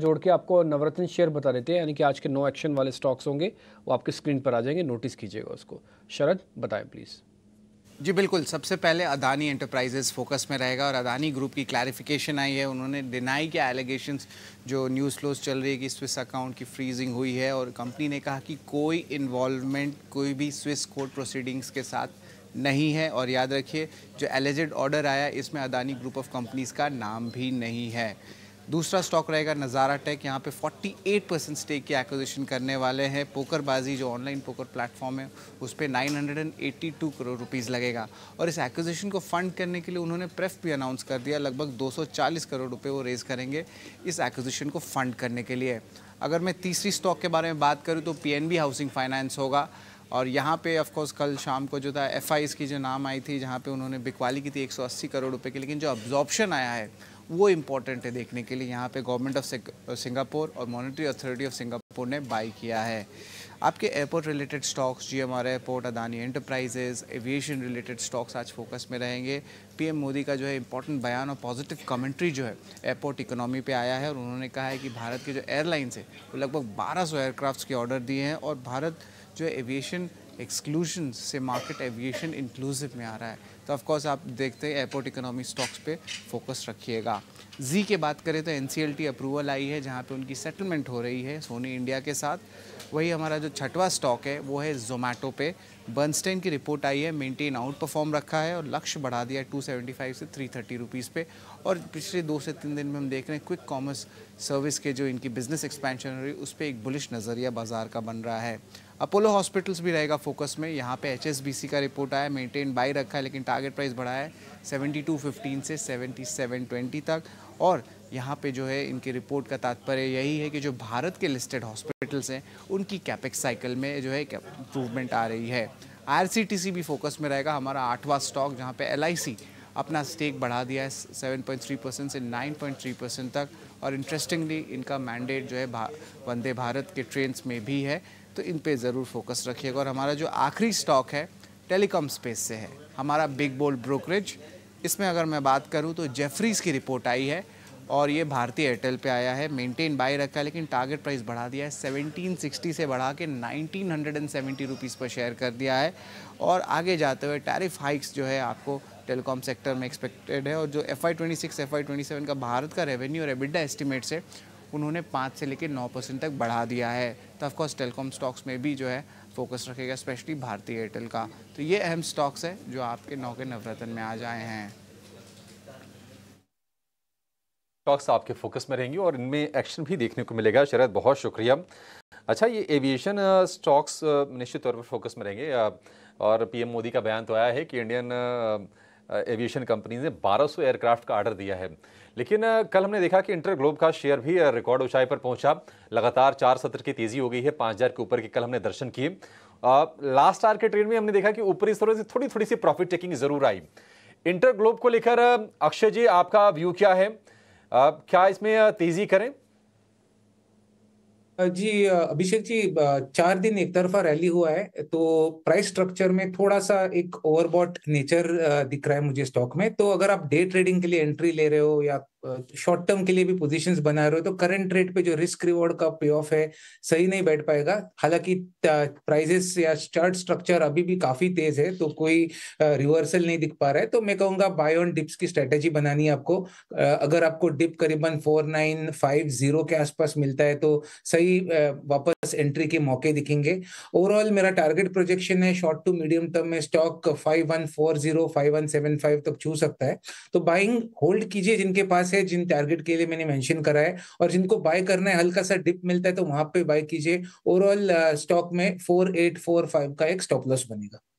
जोड़ के आपको नवरत्न शेयर बता देते हैं यानी कि आज के नो एक्शन वाले स्टॉक्स होंगे वो आपके स्क्रीन पर आ जाएंगे नोटिस कीजिएगा उसको शरद बताएं प्लीज़ जी बिल्कुल सबसे पहले अदानी एंटरप्राइजेस फोकस में रहेगा और अदानी ग्रुप की क्लैरिफिकेशन आई है उन्होंने डिनाई किया एलिगेशन जो न्यूज़ फ्लोज चल रही है कि स्विस अकाउंट की फ्रीजिंग हुई है और कंपनी ने कहा कि कोई इन्वॉल्वमेंट कोई भी स्विस कोर्ट प्रोसीडिंग्स के साथ नहीं है और याद रखिए जो एलिजेड ऑर्डर आया इसमें अदानी ग्रुप ऑफ कंपनीज़ का नाम भी नहीं है दूसरा स्टॉक रहेगा नज़ारा टेक यहाँ पे 48 परसेंट स्टेक की एक्विजिशन करने वाले हैं पोकरबाजी जो ऑनलाइन पोकर प्लेटफॉर्म है उस पर नाइन करोड़ रुपीस लगेगा और इस एक्विजिशन को फंड करने के लिए उन्होंने प्रेफ भी अनाउंस कर दिया लगभग 240 करोड़ रुपये वो रेज़ करेंगे इस एक्विजिशन को फंड करने के लिए अगर मैं तीसरी स्टॉक के बारे में बात करूँ तो पी हाउसिंग फाइनेंस होगा और यहाँ पे ऑफकोर्स कल शाम को जो था एफ की जो नाम आई थी जहाँ पे उन्होंने बिकवाली की थी 180 करोड़ रुपए की लेकिन जो अब्जॉर्प्शन आया है वो इम्पोर्टेंट है देखने के लिए यहाँ पे गवर्नमेंट ऑफ सिंगापुर और मॉनेटरी अथॉरिटी ऑफ सिंगापुर ने बाई किया है आपके एयरपोर्ट रिलेटेड स्टॉक्स जी airport Adani enterprises aviation related stocks आज फोकस में रहेंगे पीएम मोदी का जो है इंपॉर्टेंट बयान और पॉजिटिव कमेंट्री जो है एयरपोर्ट इकोनॉमी पे आया है और उन्होंने कहा है कि भारत के जो एयरलाइंस है वो लगभग बारह एयरक्राफ्ट के ऑर्डर दिए हैं और भारत जो है एविएशन एक्सक्लूजन से मार्केट एविएशन इंक्लूसिव में आ रहा है तो ऑफकोर्स आप देखते हैं एयरपोर्ट इकोनॉमी स्टॉक्स पे फोकस रखिएगा जी के बात करें तो एन अप्रूवल आई है जहाँ पे उनकी सेटलमेंट हो रही है सोनी इंडिया के साथ वही हमारा जो छठवा स्टॉक है वो है जोमेटो पे बर्नस्टेन की रिपोर्ट आई है मेंटेन आउट परफॉर्म रखा है और लक्ष्य बढ़ा दिया है 275 से 330 थर्टी पे और पिछले दो से तीन दिन में हम देख रहे हैं क्विक कॉमर्स सर्विस के जो इनकी बिज़नेस एक्सपेंशन हो रही है उस पर एक बुलिश नज़रिया बाज़ार का बन रहा है अपोलो हॉस्पिटल्स भी रहेगा फोकस में यहाँ पे एच का रिपोर्ट आया मेंटेन बाई रखा है लेकिन टारगेट प्राइस बढ़ा है फिफ्टीन से ट्वेंटी तक और यहाँ पे जो है इनकी रिपोर्ट का तात्पर्य यही है कि जो भारत के लिस्टेड हॉस्पिटल्स हैं उनकी कैपेक्स साइकिल में जो है इम्प्रूवमेंट आ रही है आरसीटीसी भी फोकस में रहेगा हमारा आठवां स्टॉक जहाँ पे एल अपना स्टेक बढ़ा दिया है 7.3 परसेंट से 9.3 परसेंट तक और इंटरेस्टिंगली इनका मैंडेट जो है वंदे भारत के ट्रेन्स में भी है तो इन पे ज़रूर फोकस रखिएगा और हमारा जो आखिरी स्टॉक है टेलीकॉम स्पेस से है हमारा बिग बोल ब्रोकरेज इसमें अगर मैं बात करूं तो जेफरीज़ की रिपोर्ट आई है और ये भारतीय एयरटेल पे आया है मेंटेन बाय रखा है लेकिन टारगेट प्राइस बढ़ा दिया है 1760 से बढ़ा के 1970 हंड्रेड पर शेयर कर दिया है और आगे जाते हुए टैरिफ हाइक्स जो है आपको टेलीकॉम सेक्टर में एक्सपेक्टेड है और जो F I twenty six F I twenty seven का भारत का रेवेन्यू और एबिडा एस्टिमेट्स है उन्होंने पाँच से लेकर नौ परसेंट तक बढ़ा दिया है तो ऑफकोर्स टेलीकॉम स्टॉक्स में भी जो है फोकस रखेगा स्पेशली भारतीय एयरटेल का तो ये अहम स्टॉक्स है जो आपके नौ के नवरत्न में आ जाए हैं स्टॉक्स आपके फोकस में रहेंगे और इनमें एक्शन भी देखने को मिलेगा शरद बहुत शुक्रिया अच्छा ये एविएशन स्टॉक्स uh, uh, निश्चित तौर पर फोकस में रहेंगे और पीएम मोदी का बयान तो आया है कि इंडियन एविएशन कंपनीज ने 1200 एयरक्राफ्ट का आर्डर दिया है लेकिन कल हमने देखा कि इंटर ग्लोब का शेयर भी रिकॉर्ड ऊंचाई पर पहुंचा लगातार चार सत्र की तेजी हो गई है पाँच के ऊपर के कल हमने दर्शन किए लास्ट आर के ट्रेड में हमने देखा कि ऊपरी स्तरों से थोड़ी थोड़ी सी प्रॉफिट टेकिंग जरूर आई इंटर ग्लोब को लेकर अक्षय जी आपका व्यू क्या है क्या इसमें तेजी करें जी अभिषेक जी चार दिन एक तरफा रैली हुआ है तो प्राइस स्ट्रक्चर में थोड़ा सा एक ओवरबॉट नेचर दिख रहा है मुझे स्टॉक में तो अगर आप डे ट्रेडिंग के लिए एंट्री ले रहे हो या शॉर्ट टर्म के लिए भी पोजीशंस बना रहे हो तो करंट रेट पे जो रिस्क रिवॉर्ड का पे ऑफ है सही नहीं बैठ पाएगा हालांकि प्राइजेस या चार्ट स्ट्रक्चर अभी भी काफी तेज है तो कोई रिवर्सल नहीं दिख पा रहा है तो मैं कहूंगा बाय ऑन डिप्स की स्ट्रेटेजी बनानी है आपको अगर आपको डिप करीबन फोर नाइन फाइव जीरो के आसपास मिलता है तो सही भी वापस एंट्री के मौके दिखेंगे ओवरऑल मेरा टारगेट प्रोजेक्शन है शॉर्ट टू मीडियम टर्म में stock five one four zero five one seven five तक छू सकता है तो बाइंग होल्ड कीजिए जिनके पास है जिन टारगेट के लिए मैंने मेंशन करा है और जिनको बाय करना है हल्का सा डिप मिलता है तो वहां पे बाय कीजिए ओवरऑल स्टॉक में फोर एट फोर फाइव का एक स्टॉप लॉस बनेगा